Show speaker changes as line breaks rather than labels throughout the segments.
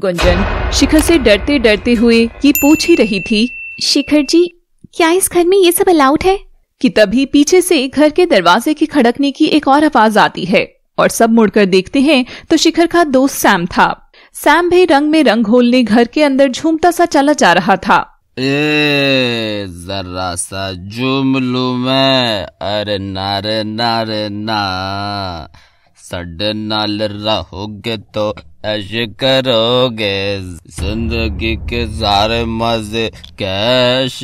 गुंजन शिखर से डरते डरते हुए ये पूछ ही रही थी शिखर जी क्या इस घर में ये सब अलाउड है कि तभी पीछे से घर के दरवाजे के खड़कने की एक और आवाज आती है और सब मुड़कर देखते हैं तो शिखर का दोस्त सैम था सैम भी रंग में रंग घोलने घर के अंदर झूमता सा चला जा रहा था
ए जरा सा झूम लू मैं अरे नारे नारे ना सड नाल रहोगे तो ऐश करोगे जिंदगी के सारे मजे कैश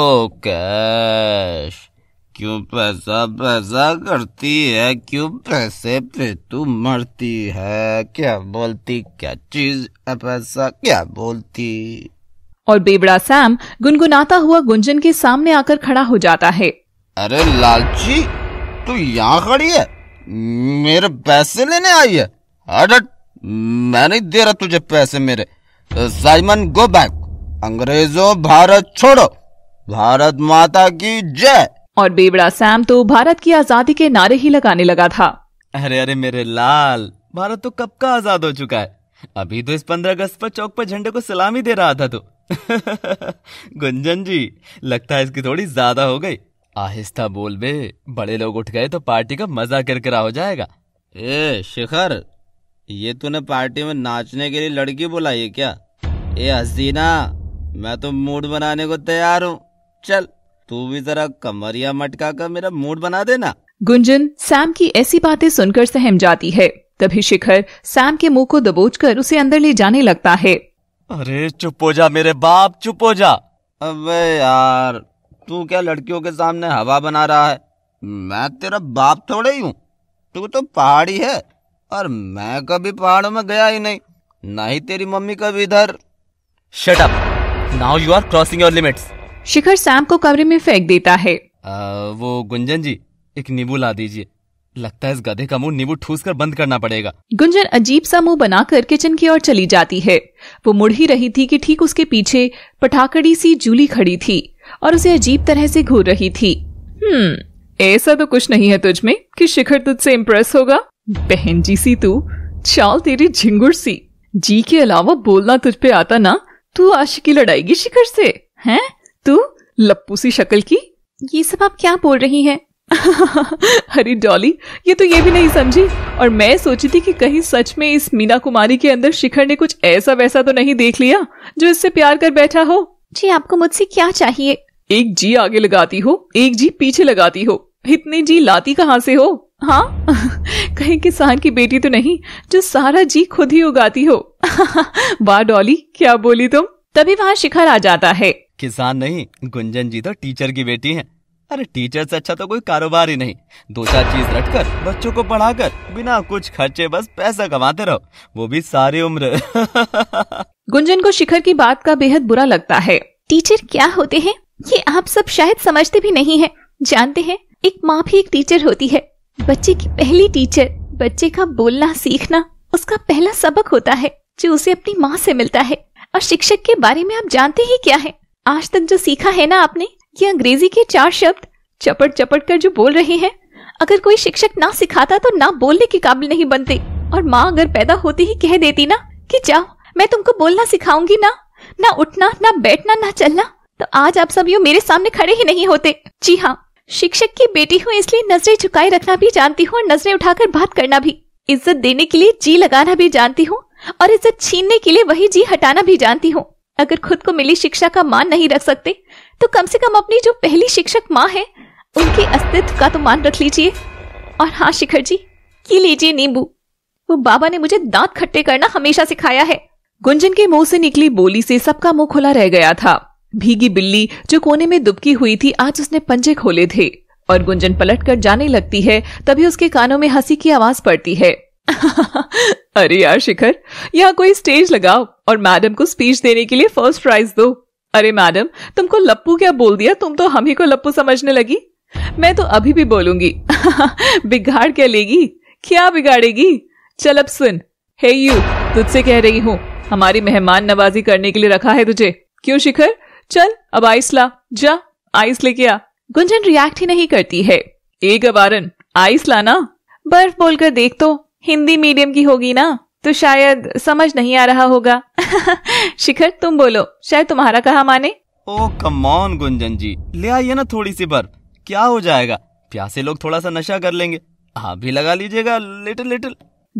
ओ कैश क्यों पैसा पैसा करती है क्यों पैसे पे तू मरती है क्या बोलती क्या चीज है पैसा क्या बोलती
और बेबड़ा सैम गुनगुनाता हुआ गुंजन के सामने आकर खड़ा हो जाता है
अरे लालची तू यहाँ खड़ी है मेरे पैसे लेने आई है हट मैं नहीं दे रहा तुझे पैसे मेरे साइमन गो बैक अंग्रेजों भारत छोड़ो
भारत माता की जय
और बेबड़ा सैम तो भारत की आजादी के नारे ही लगाने लगा था
अरे अरे मेरे लाल भारत तो कब का आजाद हो चुका है अभी तो इस पंद्रह अगस्त पर चौक पर झंडे को सलामी दे रहा था तो गुंजन जी लगता है इसकी थोड़ी ज्यादा हो गई आहिस्ता बोल बे बड़े लोग उठ गए तो पार्टी का मजा किरकिरा हो जाएगा ए शिखर ये तूने पार्टी में नाचने के
लिए लड़की बुलाई है क्या ए हसीना मैं तो मूड बनाने को तैयार हूँ चल तू भी जरा कमरिया मटका कर मेरा मूड बना देना
गुंजन सैम की ऐसी बातें सुनकर सहम जाती है तभी शिखर सैम के मुंह को दबोचकर उसे अंदर ले जाने लगता है
अरे चुप हो जा मेरे बाप चुप हो जा अबे
यार तू क्या लड़कियों के सामने हवा बना रहा है मैं तेरा बाप थोड़े ही हूँ तू तो पहाड़ी है और मैं कभी पहाड़ों में गया ही नहीं ना
ही तेरी मम्मी कभी इधर shut up now you are crossing your limits
Shikhar Sam को कमरे में फेंक देता है
आ, वो गुंजन जी एक नींबू ला दीजिए लगता है इस गधे का मुंह नींबू ठूस कर बंद करना पड़ेगा
गुंजन अजीब सा मुंह बनाकर किचन की ओर चली जाती है वो मुड़ ही रही थी कि ठीक उसके पीछे पटाखड़ी सी जूली खड़ी थी और उसे अजीब तरह से घूर रही थी हम्म ऐसा तो कुछ नहीं है तुझमें कि शिखर तुझसे इम्प्रेस होगा बहन जी सी तू चाल तेरी झिंगुर सी जी के अलावा बोलना तुझ पे आता ना तू आशिकी लड़ाएगी शिखर से हैं तू लप्पू सी शक्ल की ये सब आप क्या बोल रही हैं हरी डॉली ये तो ये भी नहीं समझी और मैं सोची थी कि कहीं सच में इस मीना कुमारी के अंदर शिखर ने कुछ ऐसा वैसा तो नहीं देख लिया जो इससे प्यार कर बैठा हो जी आपको मुझसे क्या चाहिए एक जी आगे लगाती हो एक जी पीछे लगाती हो इतने जी लाती कहाँ से हो हाँ कहीं किसान की बेटी तो नहीं जो सारा जी खुद ही उगाती हो वाह डॉली क्या बोली तुम तभी वहाँ शिखर आ जाता है किसान नहीं
गुंजन जी तो टीचर की बेटी है अरे टीचर से अच्छा तो कोई कारोबार ही नहीं दो चार चीज कर बच्चों को पढ़ाकर बिना कुछ खर्चे बस पैसा कमाते रहो वो भी सारी उम्र
गुंजन को शिखर की बात का बेहद बुरा लगता है टीचर क्या होते हैं ये आप सब शायद समझते भी नहीं है जानते हैं एक माँ भी एक टीचर होती है बच्चे की पहली टीचर बच्चे का बोलना सीखना उसका पहला सबक होता है जो उसे अपनी माँ से मिलता है और शिक्षक के बारे में आप जानते ही क्या है आज तक जो सीखा है ना आपने ये अंग्रेजी के चार शब्द चपट चपट कर जो बोल रहे हैं अगर कोई शिक्षक ना सिखाता तो ना बोलने के काबिल नहीं बनते और माँ अगर पैदा होती ही कह देती ना कि जाओ मैं तुमको बोलना सिखाऊंगी ना ना उठना ना बैठना ना चलना तो आज आप सब यू मेरे सामने खड़े ही नहीं होते जी हाँ शिक्षक की बेटी हूँ इसलिए नजरें झुकाए रखना भी जानती हूँ और नजरें उठाकर बात करना भी इज्जत देने के लिए जी लगाना भी जानती हूँ और इज्जत छीनने के लिए वही जी हटाना भी जानती हूँ अगर खुद को मिली शिक्षा का मान नहीं रख सकते तो कम से कम अपनी जो पहली शिक्षक माँ है उनके अस्तित्व का तो मान रख लीजिए और हाँ शिखर जी की लीजिए नींबू वो बाबा ने मुझे दांत खट्टे करना हमेशा सिखाया है गुंजन के मुंह से निकली बोली से सबका मुंह खुला रह गया था भीगी बिल्ली जो कोने में दुबकी हुई थी आज उसने पंजे खोले थे और गुंजन पलट कर जाने लगती है तभी उसके कानों में हंसी की आवाज पड़ती है अरे यार शिखर यहाँ कोई स्टेज लगाओ और मैडम को स्पीच देने के लिए फर्स्ट प्राइज दो अरे मैडम तुमको लप्पू क्या बोल दिया तुम तो हम ही को लप्पू समझने लगी मैं तो अभी भी बोलूंगी बिगाड़ क्या लेगी क्या बिगाड़ेगी चल अब सुन हे यू तुझसे कह रही हूँ हमारी मेहमान नवाजी करने के लिए रखा है तुझे क्यों शिखर चल अब आइस ला जा आइस लेके आ गुंजन रिएक्ट ही नहीं करती है ए गवारन आइस लाना बर्फ बोलकर देख तो हिंदी मीडियम की होगी ना तो शायद समझ नहीं आ रहा होगा शिखर तुम बोलो शायद तुम्हारा कहा माने
ओ कमॉन गुंजन जी ले आइए ना थोड़ी सी बर्फ क्या हो जाएगा प्यासे लोग थोड़ा सा नशा कर लेंगे आप भी लगा लीजिएगा लिटिल लिटिल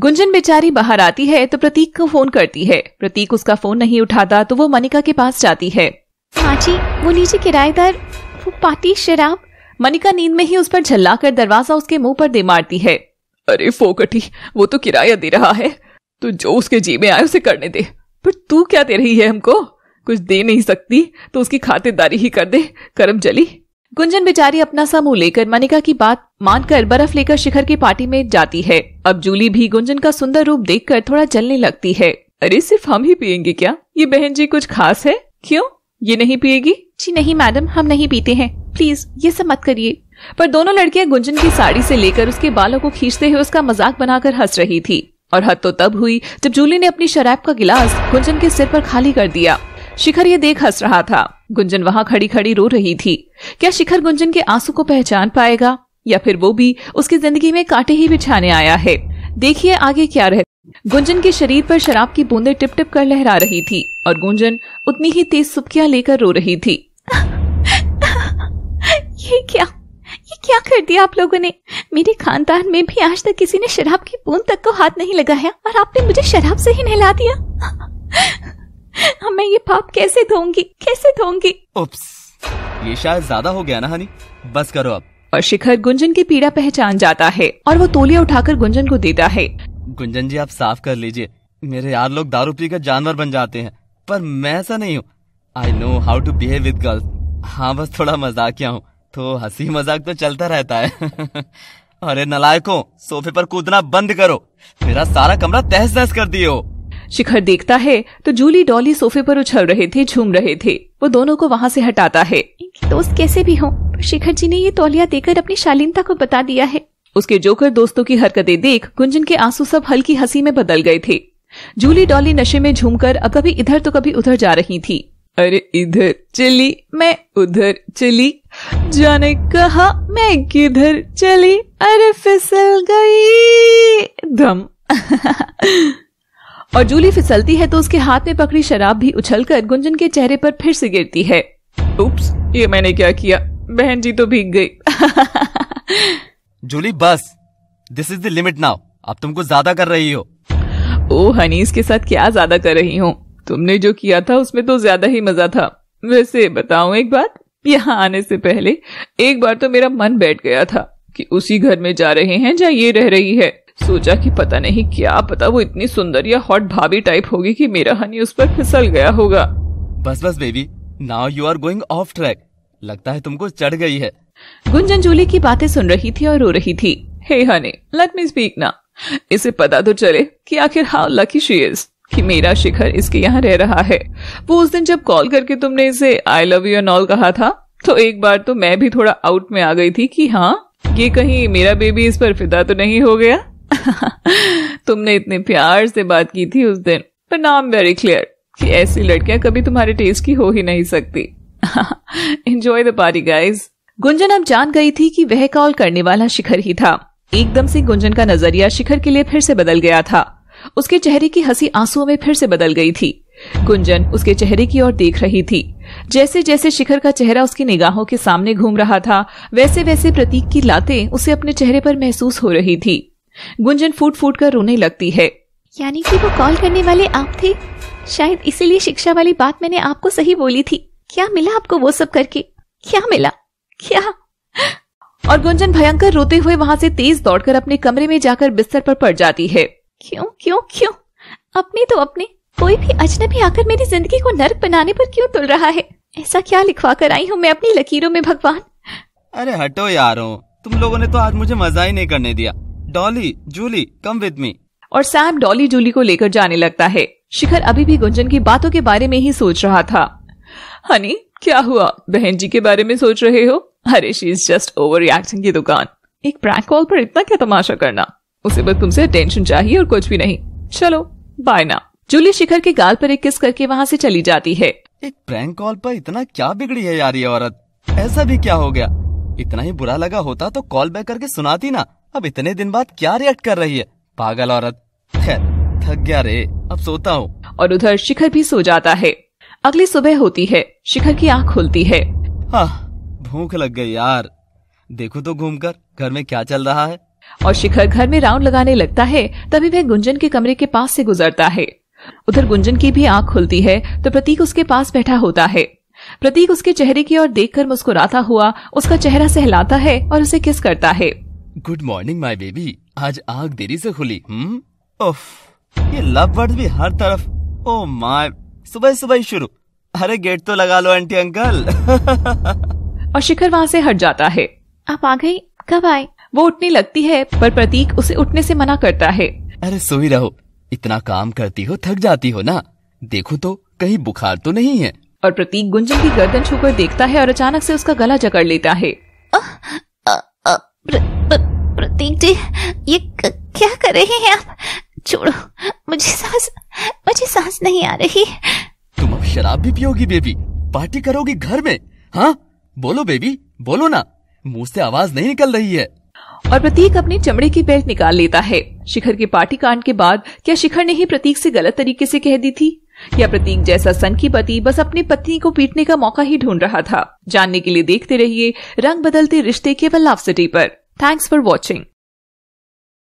गुंजन बेचारी बाहर आती है तो प्रतीक को फोन करती है प्रतीक उसका फोन नहीं उठाता तो वो मनिका के पास जाती है जी वो लीजिए किराएदार वो पाती शराब मनिका नींद में ही उस पर झल्ला कर दरवाजा उसके मुंह पर दे मारती है अरे फोकटी वो तो किराया दे रहा है तो जो उसके जी में आए उसे करने दे पर तू क्या दे रही है हमको कुछ दे नहीं सकती तो उसकी खातिरदारी ही कर दे करम जली गुंजन बेचारी अपना सा मुंह लेकर मनिका की बात मानकर बर्फ लेकर शिखर की पार्टी में जाती है अब जूली भी गुंजन का सुंदर रूप देखकर थोड़ा जलने लगती है अरे सिर्फ हम ही पियेंगे क्या ये बहन जी कुछ खास है क्यों ये नहीं पिएगी जी नहीं मैडम हम नहीं पीते हैं प्लीज ये सब मत करिए पर दोनों लड़कियां गुंजन की साड़ी से लेकर उसके बालों को खींचते हुए उसका मजाक बनाकर हंस रही थी और हद तो तब हुई जब जूली ने अपनी शराब का गिलास गुंजन के सिर पर खाली कर दिया शिखर ये देख हंस रहा था गुंजन वहाँ खड़ी खड़ी रो रही थी क्या शिखर गुंजन के आंसू को पहचान पाएगा या फिर वो भी उसकी जिंदगी में कांटे ही बिछाने आया है देखिए आगे क्या रहता गुंजन के शरीर पर शराब की बूंदें टिप टिप कर लहरा रही थी और गुंजन उतनी ही तेज सुबकियां लेकर रो रही थी ये क्या ये क्या कर दिया आप लोगों ने मेरे खानदान में भी आज तक किसी ने शराब की बूंद तक को हाथ नहीं लगाया और आपने मुझे शराब से ही नहला दिया अब मैं ये पाप कैसे धोंगी कैसे धोंगी उप्स
ये शायद ज्यादा हो गया ना हनी बस करो अब
और शिखर गुंजन की पीड़ा पहचान जाता है और वो तोलिया उठाकर गुंजन को देता है
गुंजन जी आप साफ कर लीजिए मेरे यार लोग दारू पी कर जानवर बन जाते हैं पर मैं ऐसा नहीं हूँ I know how to behave with girls हाँ बस थोड़ा मजाक क्या हूँ तो हंसी मजाक तो चलता रहता है अरे नलायकों सोफे पर कूदना बंद करो मेरा सारा कमरा तहस नहस कर दियो हो
शिखर देखता है तो जूली डॉली सोफे पर उछल रहे थे झूम रहे थे वो दोनों को वहाँ से हटाता है दोस्त कैसे भी हो शिखर जी ने ये तौलिया देकर अपनी शालीनता को बता दिया है उसके जोकर दोस्तों की हरकतें देख गुंजन के आंसू सब हल्की हंसी में बदल गए थे जूली डॉली नशे में झूमकर अब कभी इधर तो कभी उधर जा रही थी अरे इधर चली मैं उधर चली जाने कहा मैं किधर चली अरे फिसल गई धम और जूली फिसलती है तो उसके हाथ में पकड़ी शराब भी उछलकर गुंजन के चेहरे पर फिर से गिरती है उप्स ये मैंने क्या किया बहन जी तो भीग गई जूली बस this is the limit now अब तुमको ज्यादा कर रही हो ओ हनी इसके साथ क्या ज्यादा कर रही हूँ तुमने जो किया था उसमें तो ज्यादा ही मजा था वैसे बताऊ एक बात यहाँ आने से पहले एक बार तो मेरा मन बैठ गया था कि उसी घर में जा रहे हैं जहाँ ये रह रही है सोचा कि पता नहीं क्या पता वो इतनी सुंदर या हॉट भाभी टाइप होगी कि मेरा हनी उस पर फिसल गया होगा बस बस baby now you are going off track लगता है तुमको चढ़ गई है गुंजन जूली की बातें सुन रही थी और रो रही थी hey honey let me speak ना इसे पता तो चले कि आखिर हाउ लकी शी इज कि मेरा शिखर इसके यहाँ रह रहा है वो उस दिन जब कॉल करके तुमने इसे I love you and all कहा था तो एक बार तो मैं भी थोड़ा आउट में आ गई थी कि हाँ ये कहीं मेरा बेबी इस पर फिदा तो नहीं हो गया तुमने इतने प्यार से बात की थी उस दिन पर नाम वेरी क्लियर कि ऐसी लड़कियां कभी तुम्हारे टेस्ट की हो ही नहीं सकती enjoy the party guys Gunjan अब जान गई थी कि वह कॉल करने वाला शिखर ही था एकदम से गुंजन का नजरिया शिखर के लिए फिर से बदल गया था उसके चेहरे की हंसी आंसुओं में फिर से बदल गई थी गुंजन उसके चेहरे की ओर देख रही थी जैसे जैसे शिखर का चेहरा उसकी निगाहों के सामने घूम रहा था वैसे वैसे प्रतीक की लाते उसे अपने चेहरे पर महसूस हो रही थी गुंजन फूट फूट कर रोने लगती है यानी कि वो कॉल करने वाले आप थे शायद इसीलिए शिक्षा वाली बात मैंने आपको सही बोली थी क्या मिला आपको वो सब करके क्या मिला क्या और गुंजन भयंकर रोते हुए वहां से तेज दौड़कर अपने कमरे में जाकर बिस्तर पर पड़ जाती है क्यों क्यों क्यों अपने तो अपने कोई भी अजनबी आकर मेरी जिंदगी को नर्क बनाने पर क्यों तुल रहा है ऐसा क्या लिखवा कर आई हूँ मैं अपनी लकीरों में भगवान
अरे हटो यारो तुम लोगों ने तो आज मुझे मजा ही नहीं करने दिया Dolly Julie come with me
और सैम डॉली जूली को लेकर जाने लगता है शिखर अभी भी गुंजन की बातों के बारे में ही सोच रहा था हनी क्या हुआ बहन जी के बारे में सोच रहे हो अरे she is just overreacting की दुकान एक प्रैंक कॉल पर इतना क्या तमाशा करना उसे बस तुमसे अटेंशन चाहिए और कुछ भी नहीं चलो बाय ना जूली शिखर के गाल पर एक किस करके वहाँ से चली जाती है
एक प्रैंक कॉल पर इतना क्या बिगड़ी है यार ये औरत ऐसा भी क्या हो गया इतना ही बुरा लगा होता तो कॉल बैक करके सुनाती ना अब इतने दिन बाद
क्या रिएक्ट कर रही है पागल औरत खैर थक गया रे अब सोता हूँ और उधर शिखर भी सो जाता है अगली सुबह होती है शिखर की आँख खुलती है हाँ
भूख लग गई यार देखो तो घूमकर घर में क्या चल रहा है
और शिखर घर में राउंड लगाने लगता है तभी वह गुंजन के कमरे के पास से गुजरता है उधर गुंजन की भी आंख खुलती है तो प्रतीक उसके पास बैठा होता है प्रतीक उसके चेहरे की ओर देखकर मुस्कुराता हुआ उसका चेहरा सहलाता है और उसे किस करता है
गुड मॉर्निंग माई बेबी आज आग देरी से खुली हम्म? उफ, ये लव वर्ड भी हर तरफ ओ oh माय सुबह सुबह शुरू अरे गेट तो लगा लो आंटी अंकल
और शिखर वहाँ से हट जाता है आप आ गई कब आए वो उठने लगती है पर प्रतीक उसे उठने से मना करता है
अरे सोई रहो इतना काम करती हो थक जाती हो ना देखो तो कहीं बुखार तो नहीं है
और प्रतीक गुंजन की गर्दन छूकर देखता है और अचानक से उसका गला जकड़ लेता है प्रतीक जी ये क्या कर रहे हैं आप छोड़ो मुझे सांस मुझे सांस नहीं
आ रही तुम अब शराब भी पियोगी बेबी पार्टी करोगी घर में हाँ
बोलो बेबी बोलो ना मुंह से आवाज नहीं निकल रही है और प्रतीक अपनी चमड़े की बेल्ट निकाल लेता है शिखर के पार्टी कांड के बाद क्या शिखर ने ही प्रतीक से गलत तरीके से कह दी थी या प्रतीक जैसा सन की पति बस अपनी पत्नी को पीटने का मौका ही ढूंढ रहा था जानने के लिए देखते रहिए रंग बदलते रिश्ते केवल लव सिटी पर थैंक्स फॉर वॉचिंग